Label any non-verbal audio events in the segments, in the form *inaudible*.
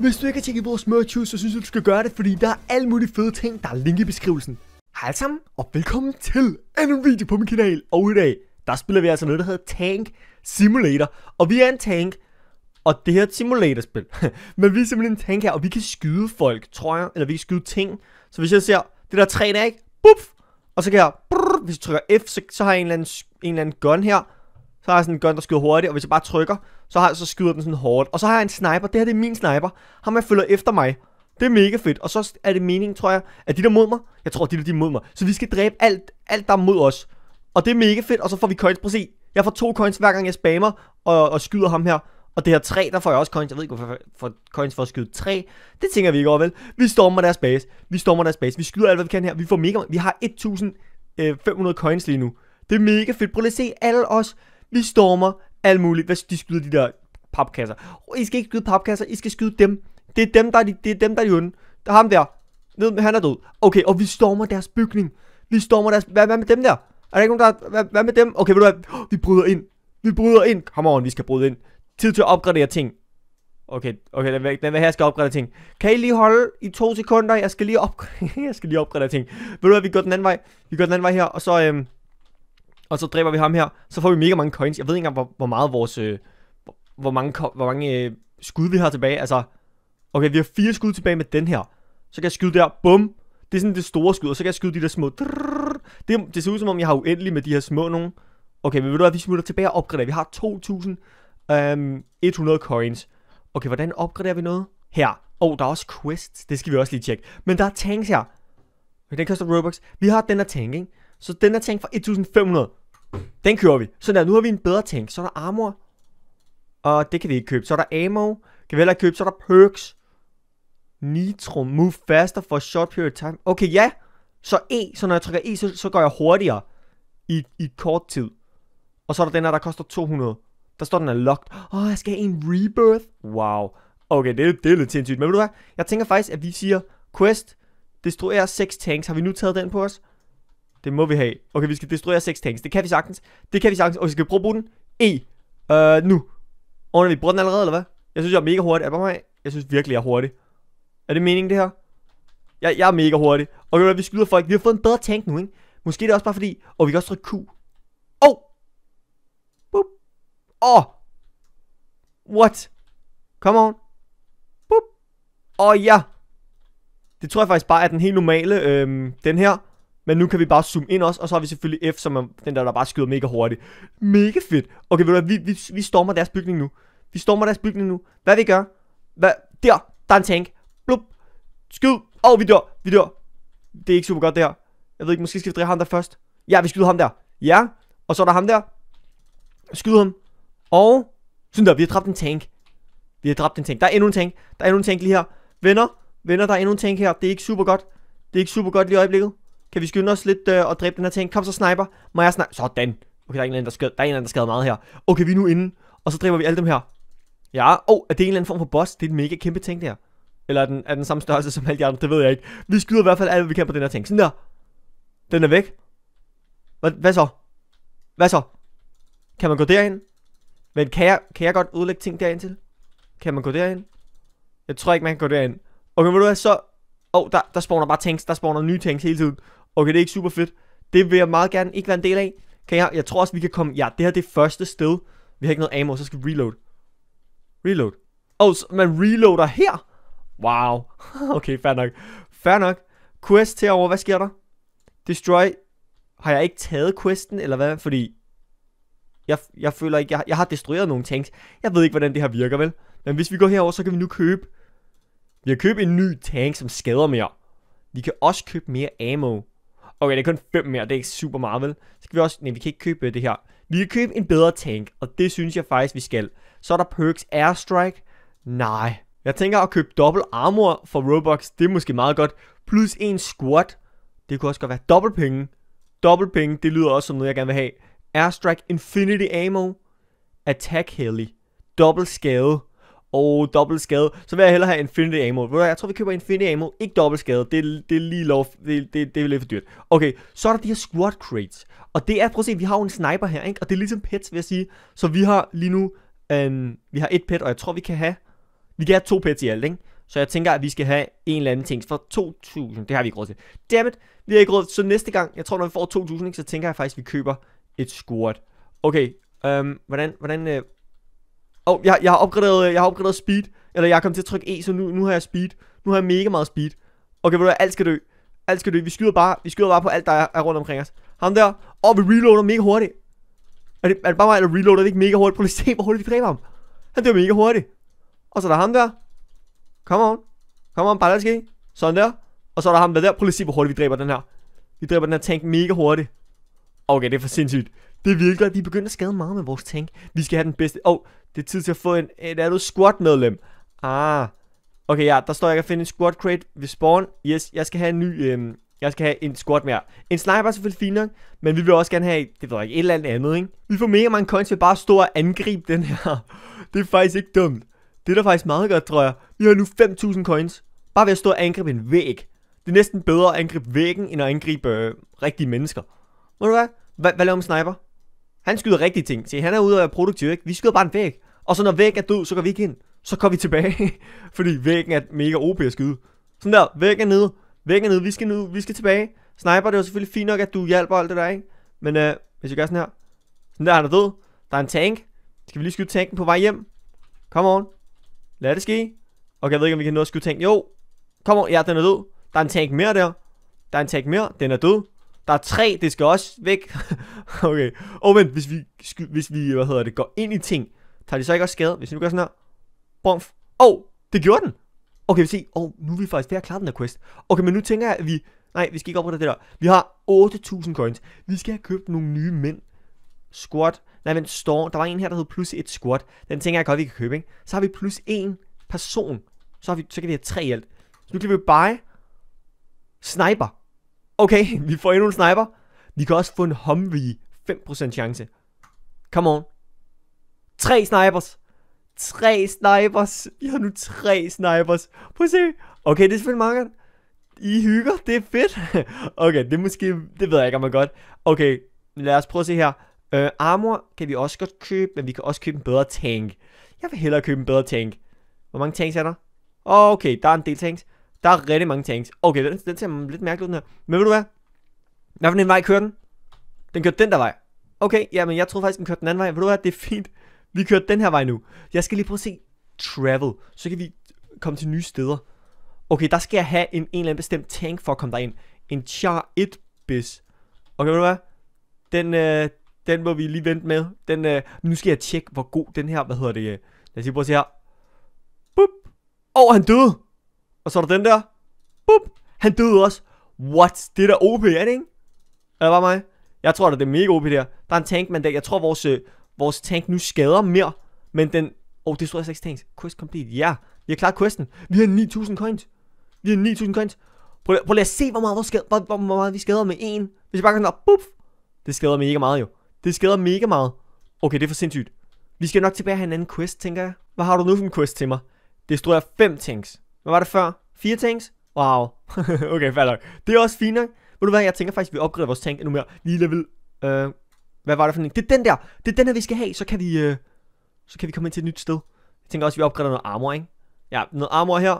Hvis du ikke har tjekket vores merch ud, så synes jeg, du skal gøre det, fordi der er alle mulige fede ting, der er link i beskrivelsen. Hej alle sammen, og velkommen til endnu en video på min kanal. Og i dag, der spiller vi altså noget, der hedder Tank Simulator. Og vi er en tank, og det her er et simulatorspil. *laughs* Men vi er simpelthen en tank her, og vi kan skyde folk, tror jeg, eller vi kan skyde ting. Så hvis jeg ser det der træ der, ikke? Buff! Og så kan jeg, brrr, hvis jeg trykker F, så, så har jeg en eller, anden, en eller anden gun her så har jeg sådan en gun, der skyder hurtigt, og hvis jeg bare trykker, så, har, så skyder den sådan hårdt. Og så har jeg en sniper, det her det er min sniper, ham jeg følger efter mig. Det er mega fedt, og så er det meningen, tror jeg, at de der mod mig, jeg tror, de der de er mod mig, så vi skal dræbe alt, alt der er mod os. Og det er mega fedt, og så får vi coins, prøv at se. Jeg får to coins hver gang jeg spammer og, og skyder ham her. Og det her tre, der får jeg også coins. Jeg ved ikke, hvorfor jeg får coins for at skyde tre. Det tænker vi ikke over, vel? Vi stormer deres base. Vi stormer deres base. Vi skyder alt, hvad vi kan her. Vi får mega... Vi har 1500 øh, coins lige nu. Det er mega fedt. Prøv lige at se alle os vi stormer alt muligt. Hvad de skyder de der papkasser? I skal ikke skyde papkasser, I skal skyde dem. Det er dem, der er de, det er dem, der er de onde. Der ham der. Ned, han er død. Okay, og vi stormer deres bygning. Vi stormer deres... Hvad, hvad med dem der? Er der ikke nogen, der... Hvad, hvad med dem? Okay, ved du hvad? Vi bryder ind. Vi bryder ind. Kom on, vi skal bryde ind. Tid til at opgradere ting. Okay, okay, den vil, den vil her skal opgradere ting. Kan I lige holde i to sekunder? Jeg skal lige opgradere, *laughs* jeg skal lige opgradere ting. Ved du hvad, vi går den anden vej. Vi går den anden vej her, og så, øhm, og så dræber vi ham her, så får vi mega mange coins. Jeg ved ikke engang, hvor, hvor meget vores... Øh, hvor, hvor mange, hvor mange øh, skud vi har tilbage. Altså, okay, vi har fire skud tilbage med den her. Så kan jeg skyde der, bum. Det er sådan det store skud, og så kan jeg skyde de der små. Det, det ser ud som om, jeg har uendelig med de her små nogen. Okay, men ved du hvad, vi smutter tilbage og opgraderer. Vi har 2.100 coins. Okay, hvordan opgraderer vi noget? Her. Åh, oh, der er også quests. Det skal vi også lige tjekke. Men der er tanks her. Den koster Robux. Vi har den her tank, ikke? Så den her tank for 1500. Den kører vi. Sådan der, nu har vi en bedre tank. Så er der armor. Og det kan vi ikke købe. Så er der ammo. Kan vi heller ikke købe. Så er der perks. Nitro, move faster for short period time. Okay, ja. Så E, så når jeg trykker E, så, så går jeg hurtigere i, i kort tid. Og så er der den her, der koster 200. Der står den er locked. Åh, oh, jeg skal have en rebirth. Wow. Okay, det, det er lidt sindssygt. Men ved du hvad? Jeg tænker faktisk, at vi siger, quest, destruer 6 tanks. Har vi nu taget den på os? Det må vi have. Okay, vi skal destruere seks tanks. Det kan vi sagtens. Det kan vi sagtens. vi skal prøve at bruge den? E. Øh, nu. Og vi bruger den allerede, eller hvad? Jeg synes, jeg er mega hurtig. Er mig? Jeg synes virkelig, jeg er hurtig. Er det meningen, det her? Jeg, jeg er mega hurtig. Og okay, vi skyder folk. Vi har fået en bedre tank nu, ikke? Måske det er også bare fordi... Og vi kan også trykke Q. Åh! Oh! Boop! Åh! Oh! What? Come on. Boop! Åh oh, ja! Det tror jeg faktisk bare er den helt normale, øhm, den her. Men nu kan vi bare zoome ind også, og så har vi selvfølgelig F, som er den der, der bare skyder mega hurtigt. Mega fedt. Okay, ved du hvad, vi, vi, vi stormer deres bygning nu. Vi stormer deres bygning nu. Hvad vi gør? Hvad? Der, der er en tank. Blup. Skyd. Åh, oh, vi dør. Vi dør. Det er ikke super godt det her. Jeg ved ikke, måske skal vi dræbe ham der først. Ja, vi skyder ham der. Ja. Og så er der ham der. Skyd ham. Og sådan der, vi har dræbt en tank. Vi har dræbt en tank. Der er endnu en tank. Der er endnu en tank lige her. Venner, venner, der er endnu en tank her. Det er ikke super godt. Det er ikke super godt lige i øjeblikket. Kan vi skynde os lidt øh, og dræbe den her ting? Kom så, sniper. Må jeg snakke? Sådan. Okay, der er en eller anden, der, skød, der, er en eller anden, der skader meget her. Okay, vi er nu inde. Og så dræber vi alle dem her. Ja, åh, oh, er det en eller anden form for boss? Det er en mega kæmpe ting, der. Eller er den, er den samme størrelse som alle de andre? Det ved jeg ikke. Vi skyder i hvert fald alt, hvad vi kan på den her ting. Sådan der. Den er væk. Hvad, hvad så? Hvad så? Kan man gå derind? Men kan jeg, kan jeg godt udlægge ting derind til? Kan man gå derind? Jeg tror ikke, man kan gå derind. Okay, vil du have så... Åh, oh, der, der spawner bare tanks. Der spawner nye tanks hele tiden okay, det er ikke super fedt. Det vil jeg meget gerne ikke være en del af. Kan jeg, jeg tror også, vi kan komme... Ja, det her det er første sted. Vi har ikke noget ammo, så skal vi reload. Reload. Åh, oh, man reloader her? Wow. *laughs* okay, fair nok. Fair nok. Quest herover, hvad sker der? Destroy. Har jeg ikke taget questen, eller hvad? Fordi jeg, jeg føler ikke, jeg, jeg har destrueret nogle tanks. Jeg ved ikke, hvordan det her virker, vel? Men hvis vi går herover, så kan vi nu købe... Vi har købt en ny tank, som skader mere. Vi kan også købe mere ammo. Okay, det er kun 5 mere, det er ikke super meget, vel? Så skal vi også... Nej, vi kan ikke købe øh, det her. Vi kan købe en bedre tank, og det synes jeg faktisk, vi skal. Så er der perks Airstrike. Nej. Jeg tænker at købe dobbelt armor for Robux. Det er måske meget godt. Plus en squat. Det kunne også godt være dobbelt penge. Dobbelt penge, det lyder også som noget, jeg gerne vil have. Airstrike Infinity Ammo. Attack Heli. Dobbelt skade og dobbelt skade, så vil jeg hellere have Infinity Ammo. Ved jeg tror vi køber Infinity Ammo, ikke dobbelt skade. Det, det er lige lov, det, det, det er lidt for dyrt. Okay, så er der de her squad crates. Og det er, prøv at se, vi har jo en sniper her, ikke? Og det er ligesom pets, vil jeg sige. Så vi har lige nu, øhm, vi har et pet, og jeg tror vi kan have, vi kan have to pets i alt, ikke? Så jeg tænker, at vi skal have en eller anden ting for 2.000. Det har vi ikke råd til. Dammit, vi har ikke råd. Så næste gang, jeg tror, når vi får 2.000, så tænker jeg faktisk, at vi køber et squad. Okay, øhm, hvordan, hvordan, øh, og oh, jeg, jeg har opgraderet, øh, jeg har opgraderet speed. Eller jeg er kommet til at trykke E, så nu, nu har jeg speed. Nu har jeg mega meget speed. Okay, ved du alt skal dø. Alt skal dø. Vi skyder bare, vi skyder bare på alt, der er, er rundt omkring os. Ham der. Og vi reloader mega hurtigt. Er det, er det bare mig, der reloader det ikke mega hurtigt? Prøv lige se, hvor hurtigt vi dræber ham. Han dør mega hurtigt. Og så er der ham der. Come on. Come on, bare lad det ske. Sådan der. Og så er der ham der der. Prøv lige se, hvor hurtigt vi dræber den her. Vi dræber den her tank mega hurtigt. Okay, det er for sindssygt. Det virker, vi begynder at skade meget med vores tank. Vi skal have den bedste. Åh, oh, det er tid til at få en, et du squat medlem Ah. Okay, ja, der står, jeg kan finde en squat crate ved spawn. Yes, jeg skal have en ny, øhm, jeg skal have en squat mere. En sniper er selvfølgelig fint nok, men vi vil også gerne have, det ved jeg ikke, et eller andet andet, ikke? Vi får mega mange coins ved bare at stå og angribe den her. *laughs* Det er faktisk ikke dumt. Det er da faktisk meget godt, tror jeg. Vi har nu 5.000 coins. Bare ved at stå og angribe en væg. Det er næsten bedre at angribe væggen, end at angribe øh, rigtige mennesker. Ved du hvad? Hvad, hvad laver en sniper? Han skyder rigtige ting. Se, han er ude og er produktiv, ikke? Vi skyder bare en væg. Og så når væggen er død, så går vi ikke ind. Så kommer vi tilbage. *laughs* Fordi væggen er mega OP at skyde. Sådan der, væggen er nede. Væggen er nede, vi skal nu, vi skal tilbage. Sniper, det var selvfølgelig fint nok, at du hjælper alt det der, ikke? Men øh, hvis vi gør sådan her. Sådan der, han er død. Der er en tank. Skal vi lige skyde tanken på vej hjem? Come on. Lad det ske. Okay, jeg ved ikke, om vi kan nå at skyde tanken. Jo. Come on. Ja, den er død. Der er en tank mere der. Der er en tank mere. Den er død. Der er tre, det skal også væk. *laughs* okay. Og oh, vent, hvis vi, hvis vi, hvad hedder det, går ind i ting, tager de så ikke også skade? Hvis vi nu gør sådan her. Bomf. Åh, oh, det gjorde den. Okay, vi se. Åh, oh, nu er vi faktisk ved at klare den her quest. Okay, men nu tænker jeg, at vi... Nej, vi skal ikke oprettere det der. Vi har 8.000 coins. Vi skal have købt nogle nye mænd. Squat. Nej, men storm. Der var en her, der hed plus et squat. Den tænker jeg godt, vi kan købe, ikke? Så har vi plus en person. Så, har vi, så kan vi have tre i alt. Så nu kan vi buy. Sniper. Okay, vi får endnu en sniper. Vi kan også få en Humvee. 5% chance. Come on. Tre snipers. Tre snipers. Vi har nu tre snipers. Prøv at se. Okay, det er selvfølgelig mange. I hygger, det er fedt. *laughs* okay, det er måske, det ved jeg ikke om er godt. Okay, lad os prøve at se her. Uh, armor kan vi også godt købe, men vi kan også købe en bedre tank. Jeg vil hellere købe en bedre tank. Hvor mange tanks er der? Okay, der er en del tanks. Der er rigtig mange tanks. Okay, den, den ser lidt mærkelig ud, den her. Men ved du hvad? Hvad for en vej kører den? Den kørte den der vej. Okay, ja, men jeg troede faktisk, den kørte den anden vej. Ved du hvad? Det er fint. Vi kører den her vej nu. Jeg skal lige prøve at se travel. Så kan vi komme til nye steder. Okay, der skal jeg have en, en eller anden bestemt tank for at komme derind. En Char 1 bis. Okay, ved du hvad? Den, øh, den må vi lige vente med. Den, øh, nu skal jeg tjekke, hvor god den her, hvad hedder det? Øh. Lad os lige prøve at se her. Boop. Åh, oh, han døde. Og så er der den der. Boop. Han døde også. What? Det er da OP, er det ikke? Eller bare mig? Jeg tror da, det er mega OP der. Der er en tank, man der. Jeg tror, vores, øh, vores tank nu skader mere. Men den... Åh, oh, det slet ikke tanks. Quest complete. Ja, yeah. vi har klaret questen. Vi har 9000 coins. Vi har 9000 coins. Prøv, prøv lige at se, hvor meget, hvor, skade, hvor, hvor, hvor meget vi skader med en. Hvis jeg bare kan op, Det skader mega meget jo. Det skader mega meget. Okay, det er for sindssygt. Vi skal nok tilbage have en anden quest, tænker jeg. Hvad har du nu for en quest til mig? Destruer 5 tanks. Hvad var det før? Fire tanks? Wow. *laughs* okay, fair nok. Det er også fint nok. Ved du hvad, jeg tænker faktisk, at vi opgraderer vores tank endnu mere. Lige level... Uh, hvad var det for en? Det er den der! Det er den der, vi skal have. Så kan vi... uh, så kan vi komme ind til et nyt sted. Jeg tænker også, at vi opgraderer noget armor, ikke? Ja, noget armor her.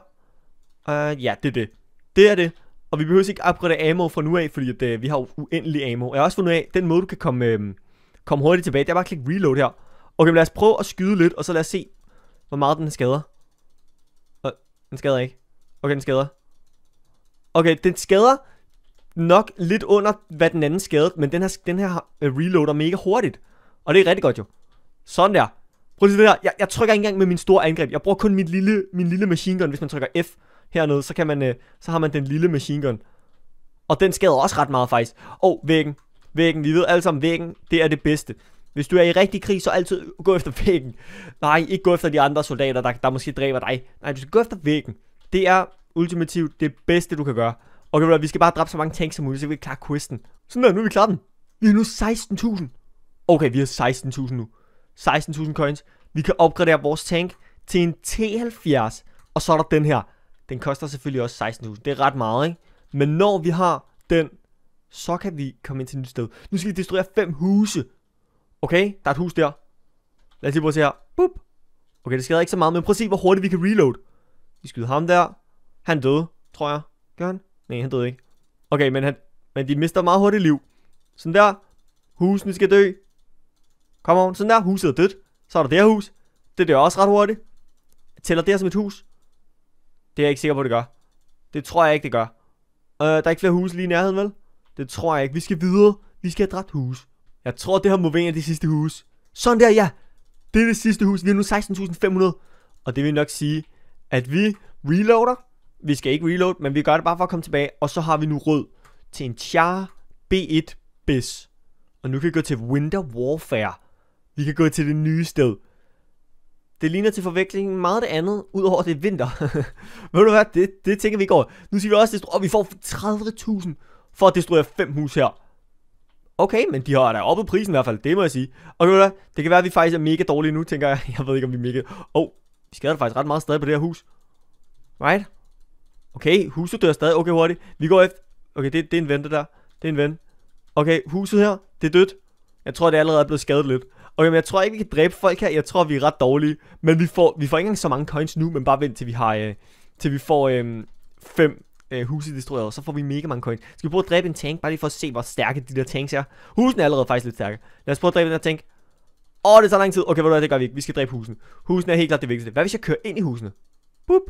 uh, ja, det er det. Det er det. Og vi behøver ikke opgradere ammo fra nu af, fordi at, uh, vi har uendelig ammo. Jeg har også fundet af, den måde, du kan komme, uh, komme hurtigt tilbage, det er bare at klikke reload her. Okay, men lad os prøve at skyde lidt, og så lad os se, hvor meget den skader. Den skader ikke. Okay, den skader. Okay, den skader nok lidt under, hvad den anden skadede, men den her, den her reloader mega hurtigt. Og det er rigtig godt jo. Sådan der. Prøv lige det her. Jeg, jeg trykker ikke engang med min store angreb. Jeg bruger kun min lille, min lille machine gun. Hvis man trykker F hernede, så, kan man, øh, så har man den lille machine gun. Og den skader også ret meget faktisk. Og væggen. Væggen. Vi ved alle sammen, væggen, det er det bedste. Hvis du er i rigtig krig, så altid gå efter væggen. Nej, ikke gå efter de andre soldater, der, der måske dræber dig. Nej, du skal gå efter væggen. Det er ultimativt det bedste, du kan gøre. Okay, vi skal bare dræbe så mange tanks som muligt, så vi kan klare questen. Sådan der, nu er vi klar den. Vi er nu 16.000. Okay, vi har 16.000 nu. 16.000 coins. Vi kan opgradere vores tank til en T70. Og så er der den her. Den koster selvfølgelig også 16.000. Det er ret meget, ikke? Men når vi har den, så kan vi komme ind til et nyt sted. Nu skal vi destruere fem huse. Okay, der er et hus der. Lad os lige prøve at se her. Boop. Okay, det skader ikke så meget, men prøv at se, hvor hurtigt vi kan reload. Vi skyder ham der. Han døde, tror jeg. Gør han? Nej, han døde ikke. Okay, men, han, men de mister meget hurtigt liv. Sådan der. Husene skal dø. Kom on, sådan der. Huset er dødt. Så er der det her hus. Det dør også ret hurtigt. Jeg tæller det her som et hus? Det er jeg ikke sikker på, det gør. Det tror jeg ikke, det gør. Øh, uh, der er ikke flere huse lige i nærheden, vel? Det tror jeg ikke. Vi skal videre. Vi skal have dræbt hus. Jeg tror, det her må være en af de sidste huse. Sådan der, ja. Det er det sidste hus. Vi er nu 16.500. Og det vil nok sige, at vi reloader. Vi skal ikke reload, men vi gør det bare for at komme tilbage. Og så har vi nu rød til en char B1 bis. Og nu kan vi gå til Winter Warfare. Vi kan gå til det nye sted. Det ligner til forveksling meget det andet, udover det er vinter. *laughs* Ved du hvad, det, det tænker vi går. Nu siger vi også, at vi får 30.000 for at destruere fem hus her. Okay, men de har da oppe prisen i hvert fald, det må jeg sige. Og nu da, det kan være, at vi faktisk er mega dårlige nu, tænker jeg. *laughs* Jeg ved ikke, om vi er mega... Åh, oh, vi skader faktisk ret meget stadig på det her hus. Right? Okay, huset dør stadig. Okay, hurtigt. Vi går efter... Okay, det, det er en ven, det der. Det er en ven. Okay, huset her, det er dødt. Jeg tror, det er allerede er blevet skadet lidt. Okay, men jeg tror ikke, vi kan dræbe folk her. Jeg tror, vi er ret dårlige. Men vi får, vi får ikke engang så mange coins nu, men bare vent til vi har... Øh, til vi får øh, fem øh, huset destrueret, så får vi mega mange coins. Skal vi prøve at dræbe en tank, bare lige for at se, hvor stærke de der tanks er? Husen er allerede faktisk lidt stærke. Lad os prøve at dræbe den her tank. Åh, det er så lang tid. Okay, hvad du hvad, det gør vi ikke. Vi skal dræbe husen. Husen er helt klart det vigtigste. Hvad hvis jeg kører ind i husene? Boop.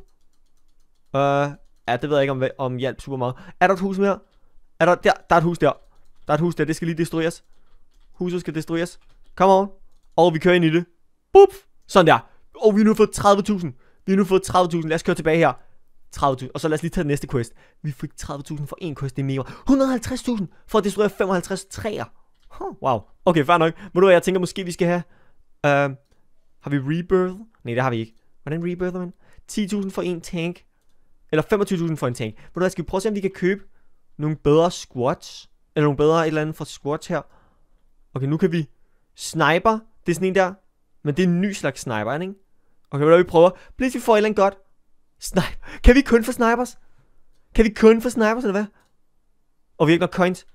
Øh, uh, ja, det ved jeg ikke om, om hjælp super meget. Er der et hus mere? Er der, der, der er et hus der. Der er et hus der, det skal lige destrueres. Huset skal destrueres. Come on. Og vi kører ind i det. Boop. Sådan der. Og vi har nu fået 30.000. Vi har nu fået 30.000. Lad os køre tilbage her. 30.000, og så lad os lige tage den næste quest. Vi fik 30.000 for en quest, det er mega 150.000 for at destruere 55 træer. Huh, wow. Okay, fair nok. Men du jeg tænker måske, vi skal have... Uh, har vi rebirth? Nej, det har vi ikke. Hvordan rebirth man? 10.000 for en tank. Eller 25.000 for en tank. Må du skal vi prøve at se, om vi kan købe nogle bedre squats. Eller nogle bedre et eller andet for squats her. Okay, nu kan vi... Sniper. Det er sådan en der. Men det er en ny slags sniper, ikke? Okay, hvad vi prøver? Please, vi får et eller andet godt. Snipe. Kan vi kun få snipers? Kan vi kun få snipers, eller hvad? Og vi har ikke nok coins.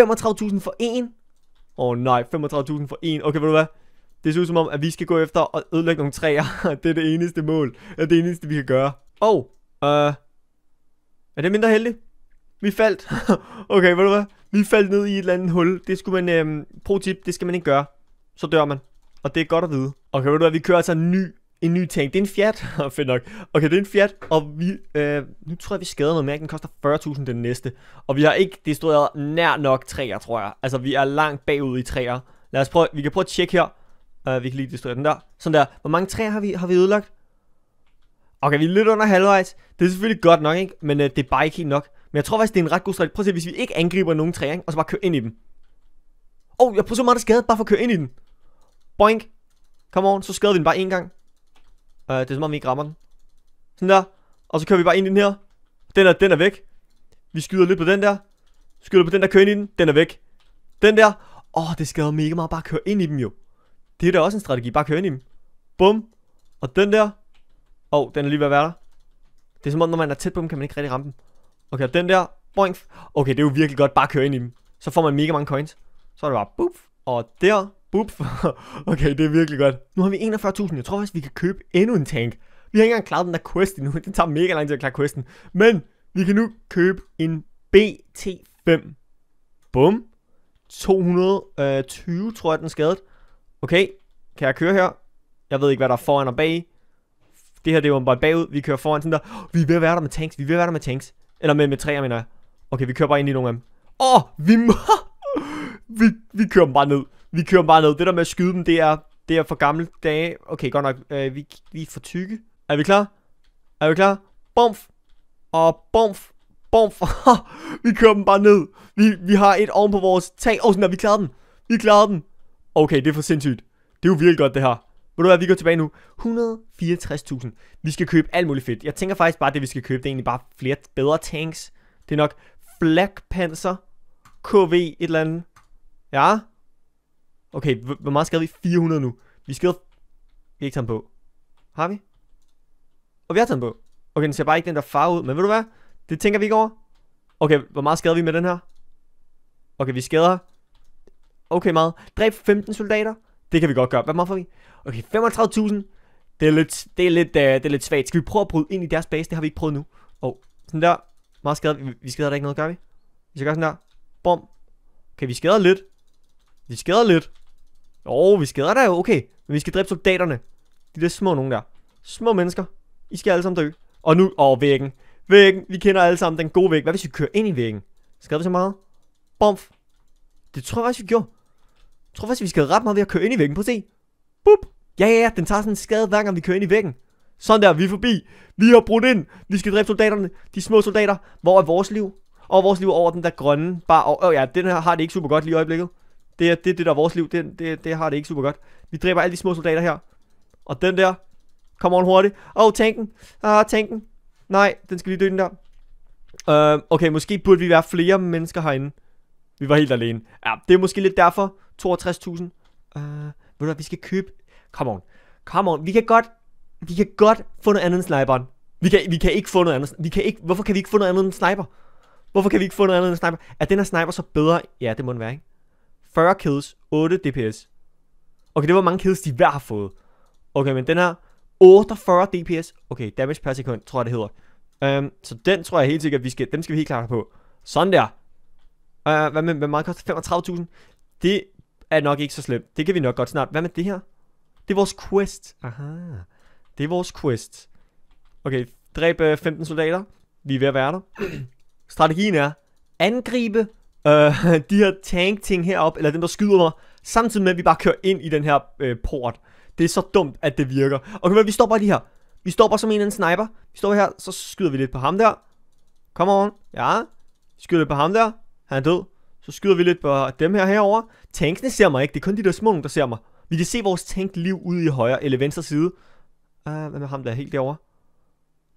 35.000 for en. Åh oh, nej, 35.000 for en. Okay, ved du hvad? Det ser ud som om, at vi skal gå efter og ødelægge nogle træer. *laughs* det er det eneste mål. Det er det eneste, vi kan gøre. Og, oh, øh... Er det mindre heldigt? Vi faldt. *laughs* okay, ved du hvad? Vi faldt ned i et eller andet hul. Det skulle man, øhm, pro tip, det skal man ikke gøre. Så dør man. Og det er godt at vide. Okay, ved du hvad? Vi kører altså en ny en ny tank. Det er en Fiat. *laughs* Fedt nok. Okay, det er en Fiat, og vi, øh, nu tror jeg, vi skader noget mere. Den koster 40.000 den næste. Og vi har ikke destrueret nær nok træer, tror jeg. Altså, vi er langt bagud i træer. Lad os prøve, vi kan prøve at tjekke her. Uh, vi kan lige destruere den der. Sådan der. Hvor mange træer har vi, har vi ødelagt? Okay, vi er lidt under halvvejs. Det er selvfølgelig godt nok, ikke? Men uh, det er bare ikke helt nok. Men jeg tror faktisk, det er en ret god strategi. Prøv at se, hvis vi ikke angriber nogen træer, ikke? og så bare kører ind i dem. Åh, oh, jeg prøver så meget at skade, bare for at køre ind i den. Boink. Kom on, så skader vi den bare en gang. Øh, det er som om vi ikke rammer den. Sådan der. Og så kører vi bare ind i den her. Den er, den er væk. Vi skyder lidt på den der. Skyder på den der, kører ind i den. Den er væk. Den der. Åh, oh, det skader mega meget bare køre ind i dem jo. Det er da også en strategi, bare køre ind i dem. Bum. Og den der. Åh, oh, den er lige ved at være der. Det er som om, når man er tæt på dem, kan man ikke rigtig ramme dem. Okay, den der. Boink. Okay, det er jo virkelig godt bare køre ind i dem. Så får man mega mange coins. Så er det bare, buff. Og der. Bup *laughs* okay, det er virkelig godt. Nu har vi 41.000, jeg tror faktisk, vi kan købe endnu en tank. Vi har ikke engang klaret den der quest endnu, det tager mega lang tid at klare questen. Men vi kan nu købe en BT5. Bum. 220, øh, tror jeg, den skadet. Okay, kan jeg køre her? Jeg ved ikke, hvad der er foran og bag. Det her, det er bare bagud. Vi kører foran sådan der. Vi er ved at være der med tanks. Vi er ved at være der med tanks. Eller med, med træer, mener jeg. Okay, vi kører bare ind i nogle af dem. Åh, oh, vi må... *laughs* vi, vi kører dem bare ned vi kører bare ned. Det der med at skyde dem, det er, det er for gamle dage. Okay, godt nok. Øh, vi, vi er for tykke. Er vi klar? Er vi klar? Bomf. Og bomf. Bomf. *laughs* vi kører dem bare ned. Vi, vi har et oven på vores tag. Åh, oh, sådan der, vi klarer den. Vi klarer den. Okay, det er for sindssygt. Det er jo virkelig godt, det her. Ved du hvad, vi går tilbage nu. 164.000. Vi skal købe alt muligt fedt. Jeg tænker faktisk bare, at det vi skal købe, det er egentlig bare flere bedre tanks. Det er nok Black Panzer, KV et eller andet. Ja, Okay, hvor meget skader vi? 400 nu. Vi skader... Vi har ikke taget på. Har vi? Og vi har taget på. Okay, den ser bare ikke den der far ud, men ved du hvad? Det tænker vi ikke over. Okay, hvor meget skader vi med den her? Okay, vi skader... Okay, meget. Dræb 15 soldater. Det kan vi godt gøre. Hvad meget får vi? Okay, 35.000. Det er lidt, det er lidt, uh, det er lidt svagt. Skal vi prøve at bryde ind i deres base? Det har vi ikke prøvet nu. Oh, sådan der. Meget skader. Vi, vi skader der ikke noget, gør vi? Vi skal gøre sådan der. Bom. Okay, vi skader lidt. Vi skader lidt. Åh, oh, vi skader dig jo, okay. Men vi skal dræbe soldaterne. De der små nogen der. Små mennesker. I skal alle sammen dø. Og nu, åh, oh, væggen. Væggen, vi kender alle sammen den gode væg. Hvad hvis vi kører ind i væggen? Skader vi så meget? Bomf. Det tror jeg faktisk, vi gjorde. Jeg tror faktisk, vi skal ret meget ved at køre ind i væggen. Prøv at se. Boop. Ja, ja, ja, den tager sådan en skade, hver gang vi kører ind i væggen. Sådan der, vi er forbi. Vi har brudt ind. Vi skal dræbe soldaterne. De små soldater. Hvor er vores liv? Og vores liv over den der grønne. Bare, og, oh, ja, den her har det ikke super godt lige i øjeblikket. Det er det, det der er vores liv. Det, det, det har det ikke super godt. Vi dræber alle de små soldater her. Og den der. Kom on hurtigt. Åh, oh, tanken. Ah, tanken. Nej, den skal lige dø den der. Uh, okay, måske burde vi være flere mennesker herinde. Vi var helt alene. Ja, det er måske lidt derfor. 62.000. Uh, øh, ved du hvad, vi skal købe... Come on. Come on. Vi kan godt... Vi kan godt få noget andet end sniperen. Vi kan, vi kan ikke få noget andet. Vi kan ikke, hvorfor kan vi ikke få noget andet end sniper? Hvorfor kan vi ikke få noget andet end sniper? Er den her sniper så bedre? Ja, det må den være, ikke? 40 kills, 8 DPS. Okay, det var mange kills, de hver har fået. Okay, men den her 48 DPS. Okay, damage per sekund, tror jeg det hedder. Um, så den tror jeg helt sikkert, at vi skal, den skal vi helt klart have på. Sådan der. Uh, hvad med, hvad meget koster 35.000? Det er nok ikke så slemt. Det kan vi nok godt snart. Hvad med det her? Det er vores quest. Aha. Det er vores quest. Okay, dræb 15 øh, soldater. Vi er ved at være der. *clears throat* Strategien er angribe øh, *laughs* de her tank-ting herop, eller dem, der skyder mig, samtidig med, at vi bare kører ind i den her øh, port. Det er så dumt, at det virker. Og okay, vi står bare lige her. Vi står bare som en eller anden sniper. Vi står her, så skyder vi lidt på ham der. Kom on. Ja. Skyder lidt på ham der. Han er død. Så skyder vi lidt på dem her herover. Tankene ser mig ikke. Det er kun de der små der ser mig. Vi kan se vores tank liv ude i højre eller venstre side. Uh, hvad med ham der helt derovre?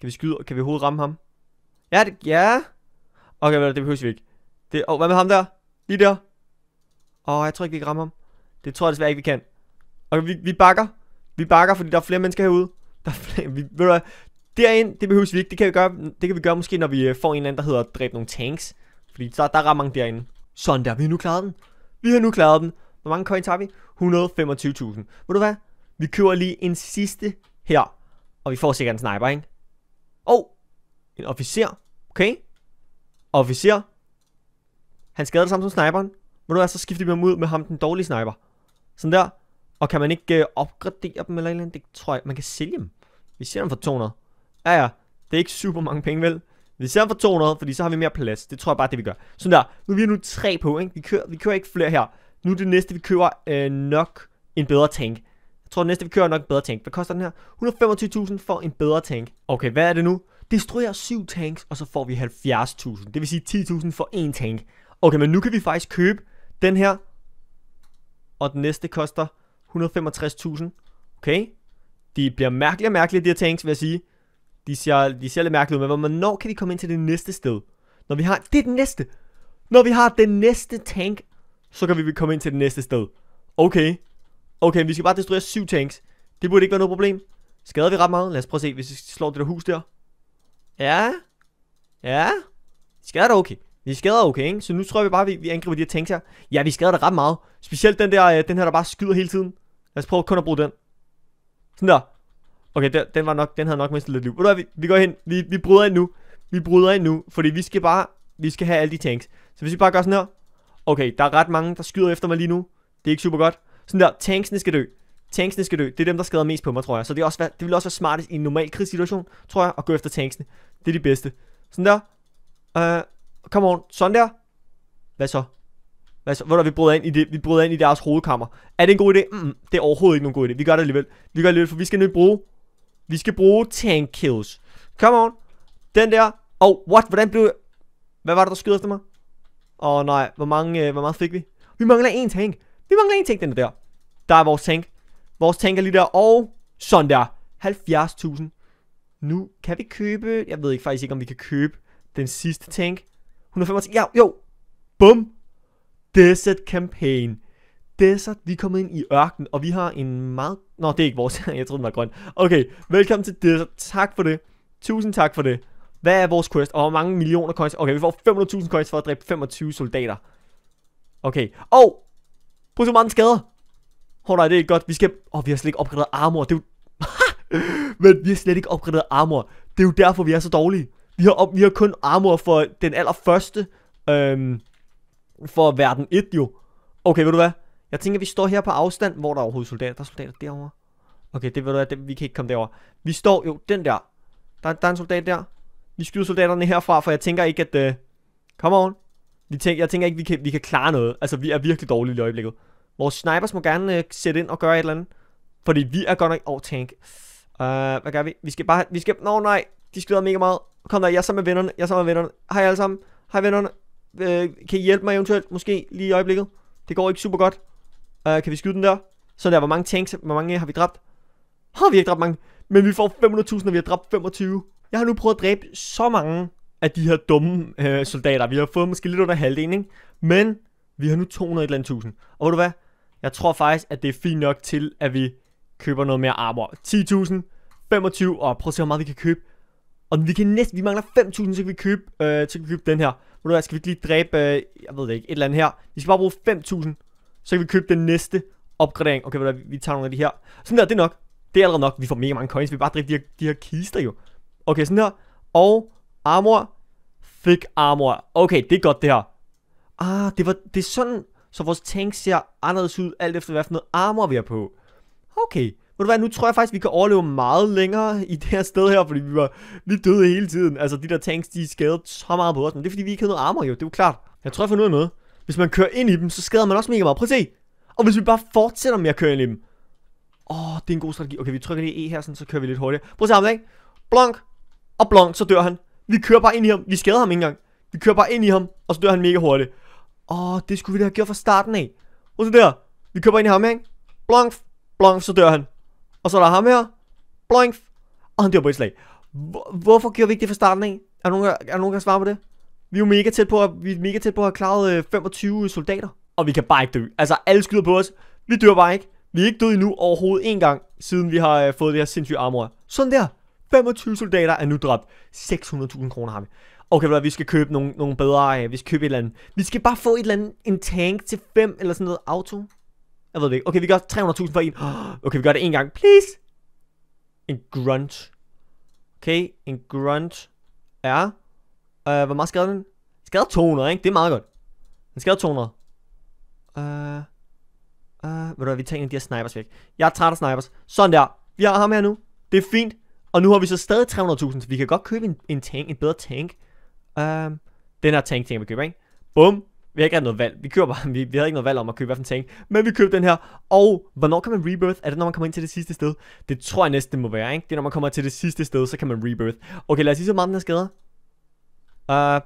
Kan vi skyde? Kan vi overhovedet ramme ham? Ja, det, ja. Okay, det behøver vi ikke. Det, oh, hvad med ham der? Lige der. Åh, oh, jeg tror ikke, vi kan ramme ham. Det tror jeg desværre ikke, vi kan. Og vi, vi bakker. Vi bakker, fordi der er flere mennesker herude. Der er flere, vi, ved du Derind, det behøves vi ikke. Det kan vi gøre, det kan vi gøre måske, når vi øh, får en eller anden, der hedder dræb nogle tanks. Fordi der, der er ret mange derinde. Sådan der, vi har nu klaret den. Vi har nu klaret den. Hvor mange coins har vi? 125.000. Ved du hvad? Vi kører lige en sidste her. Og vi får sikkert en sniper, ikke? Åh! Oh, en officer. Okay. Officer. Han skader det samme som sniperen. Men du er så skifter vi ham ud med ham, den dårlige sniper. Sådan der. Og kan man ikke øh, opgradere dem eller eller andet? Det tror jeg. Man kan sælge dem. Vi sælger dem for 200. Ja, ja. Det er ikke super mange penge, vel? Vi sælger dem for 200, fordi så har vi mere plads. Det tror jeg bare, det vi gør. Sådan der. Nu er vi nu tre på, ikke? Vi kører, vi kører ikke flere her. Nu er det næste, vi kører øh, nok en bedre tank. Jeg tror, det næste, vi kører nok en bedre tank. Hvad koster den her? 125.000 for en bedre tank. Okay, hvad er det nu? Destruer 7 tanks, og så får vi 70.000. Det vil sige 10.000 for en tank. Okay, men nu kan vi faktisk købe den her. Og den næste koster 165.000. Okay. De bliver mærkelige og mærkelige, de her tanks, vil jeg sige. De ser, de ser lidt mærkelige ud, men hvornår kan vi komme ind til det næste sted? Når vi har... Det er den næste! Når vi har den næste tank, så kan vi komme ind til det næste sted. Okay. Okay, vi skal bare destruere syv tanks. Det burde ikke være noget problem. Skader vi ret meget? Lad os prøve at se, hvis vi slår det der hus der. Ja. Ja. Skader det okay. Vi skader okay, ikke? Så nu tror jeg vi bare, vi, vi angriber de her tanks her. Ja, vi skader da ret meget. Specielt den der, øh, den her, der bare skyder hele tiden. Lad os prøve kun at bruge den. Sådan der. Okay, der, den, var nok, den havde nok mistet lidt liv. Ved du hvad, vi, vi går hen. Vi, vi bryder ind nu. Vi bryder ind nu, fordi vi skal bare, vi skal have alle de tanks. Så hvis vi bare gør sådan her. Okay, der er ret mange, der skyder efter mig lige nu. Det er ikke super godt. Sådan der, tanksene skal dø. Tanksene skal dø. Det er dem, der skader mest på mig, tror jeg. Så det, er også, det vil også være smartest i en normal krigssituation, tror jeg, at gå efter tanksene. Det er de bedste. Sådan der. Uh, come on, sådan der. Hvad så? Hvad så? der, vi bryder ind i det, vi bryder ind i deres hovedkammer. Er det en god idé? Mm, det er overhovedet ikke nogen god idé. Vi gør det alligevel. Vi gør det alligevel, for vi skal nu bruge, vi skal bruge tank kills. Come on. Den der. Oh, what? Hvordan blev jeg? Hvad var det, der skød efter mig? Åh oh, nej, hvor mange, øh, hvor meget fik vi? Vi mangler en tank. Vi mangler en tank, den der. Der er vores tank. Vores tank er lige der, og sådan der. 70.000. Nu kan vi købe, jeg ved ikke faktisk ikke, om vi kan købe den sidste tank. 165, ja, jo, bum, Desert Campaign. Desert, vi er kommet ind i ørkenen, og vi har en meget... Nå, det er ikke vores, *laughs* jeg troede den var grøn. Okay, velkommen til Desert, tak for det. Tusind tak for det. Hvad er vores quest, og hvor mange millioner coins? Okay, vi får 500.000 coins for at dræbe 25 soldater. Okay, og... Prøv så mange skader. Hold nej, det er godt, vi skal... Åh, oh, vi har slet ikke opgraderet armor, det er jo... *laughs* Men vi har slet ikke opgraderet armor. Det er jo derfor, vi er så dårlige vi har, vi har kun armor for den allerførste, øhm, for verden 1 jo. Okay, ved du hvad? Jeg tænker, vi står her på afstand, hvor der er overhovedet soldater. Der er soldater derovre. Okay, det ved du hvad, det, vi kan ikke komme derover. Vi står jo, den der. Der, der er en soldat der. Vi skyder soldaterne herfra, for jeg tænker ikke, at... Uh, come on. Vi tænker, jeg tænker ikke, vi kan, vi kan klare noget. Altså, vi er virkelig dårlige i øjeblikket. Vores snipers må gerne uh, sætte ind og gøre et eller andet. Fordi vi er godt nok... Åh, oh, tank. Uh, hvad gør vi? Vi skal bare... Vi skal... Nå, no, nej. De skyder mega meget. Kom der, jeg er sammen med vennerne. Jeg er sammen med vennerne. Hej alle sammen. Hej vennerne. Øh, kan I hjælpe mig eventuelt? Måske lige i øjeblikket. Det går ikke super godt. Øh, kan vi skyde den der? Så der, hvor mange tanks, hvor mange har vi dræbt? Har vi ikke dræbt mange? Men vi får 500.000, og vi har dræbt 25. Jeg har nu prøvet at dræbe så mange af de her dumme øh, soldater. Vi har fået måske lidt under halvdelen, ikke? Men vi har nu 200 et eller andet tusind. Og ved du hvad? Jeg tror faktisk, at det er fint nok til, at vi køber noget mere armor. 10.000, 25, og prøv at se, hvor meget vi kan købe. Og vi kan næsten, vi mangler 5.000, så kan vi købe, øh, så kan vi købe den her. Ved du hvad, skal vi ikke lige dræbe, øh, jeg ved det ikke, et eller andet her. Vi skal bare bruge 5.000, så kan vi købe den næste opgradering. Okay, ved du hvad, vi tager nogle af de her. Sådan der, det er nok. Det er allerede nok. Vi får mega mange coins, vi bare dræbe de her, de her kister jo. Okay, sådan her. Og armor. Fik armor. Okay, det er godt det her. Ah, det, var, det er sådan, så vores tank ser anderledes ud, alt efter hvad for noget armor vi har på. Okay, ved du hvad, nu tror jeg faktisk, vi kan overleve meget længere i det her sted her, fordi vi var lige døde hele tiden. Altså, de der tanks, de skadede så meget på os, men det er fordi, vi ikke havde noget armor, jo. Det er jo klart. Jeg tror, jeg får noget, med. noget. Hvis man kører ind i dem, så skader man også mega meget. Prøv at se. Og hvis vi bare fortsætter med at køre ind i dem. Åh, oh, det er en god strategi. Okay, vi trykker lige E her, sådan, så kører vi lidt hurtigere. Prøv at se ham, ikke? Blank. Og blonk, så dør han. Vi kører bare ind i ham. Vi skader ham ikke engang. Vi kører bare ind i ham, og så dør han mega hurtigt. Åh, oh, det skulle vi da have gjort fra starten af. Prøv se der. Vi kører bare ind i ham, ikke? Blank. Blank, så dør han. Og så er der ham her. Bloink. Og han dør på et slag. Hvor, hvorfor gjorde vi ikke det fra starten af? Er nogen, er nogen, der kan svare på det? Vi er jo mega tæt på at, vi er mega tæt på at have klaret 25 øh, soldater. Og vi kan bare ikke dø. Altså, alle skyder på os. Vi dør bare ikke. Vi er ikke døde endnu overhovedet en gang, siden vi har øh, fået det her sindssyge armor. Sådan der. 25 soldater er nu dræbt. 600.000 kroner har vi. Okay, vel, vi skal købe nogle, nogle bedre, øh, vi skal købe et eller andet. Vi skal bare få et eller andet, en tank til 5 eller sådan noget auto. Jeg ved det ikke. Okay, vi gør 300.000 for en. *gasps* Okay, vi gør det en gang. Please. En grunt. Okay, en grunt er... Ja. Uh, øh, hvor meget skader den? Skader 200, ikke? Det er meget godt. Den skader 200. Uh, uh, ved du hvad, vi tager en af de her snipers væk. Jeg er træt af snipers. Sådan der. Vi har ham her nu. Det er fint. Og nu har vi så stadig 300.000, så vi kan godt købe en, en tank, en bedre tank. Uh, den her tank, tænker vi køber, ikke? Bum. Vi har ikke noget valg. Vi, køber bare, vi, vi havde ikke noget valg om at købe, hvad for en tank. Men vi købte den her. Og hvornår kan man rebirth? Er det, når man kommer ind til det sidste sted? Det tror jeg næsten må være, ikke? Det er, når man kommer til det sidste sted, så kan man rebirth. Okay, lad os se så meget den her skader. Uh, øh,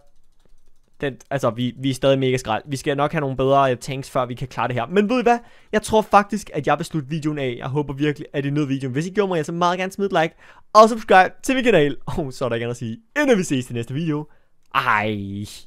den, altså, vi, vi er stadig mega skrald. Vi skal nok have nogle bedre uh, tanks, før vi kan klare det her. Men ved I hvad? Jeg tror faktisk, at jeg vil slutte videoen af. Jeg håber virkelig, at I nød videoen. Hvis I gjorde mig, så meget gerne smid et like og subscribe til min kanal. Og så er der gerne at sige, inden vi ses i næste video. Ej.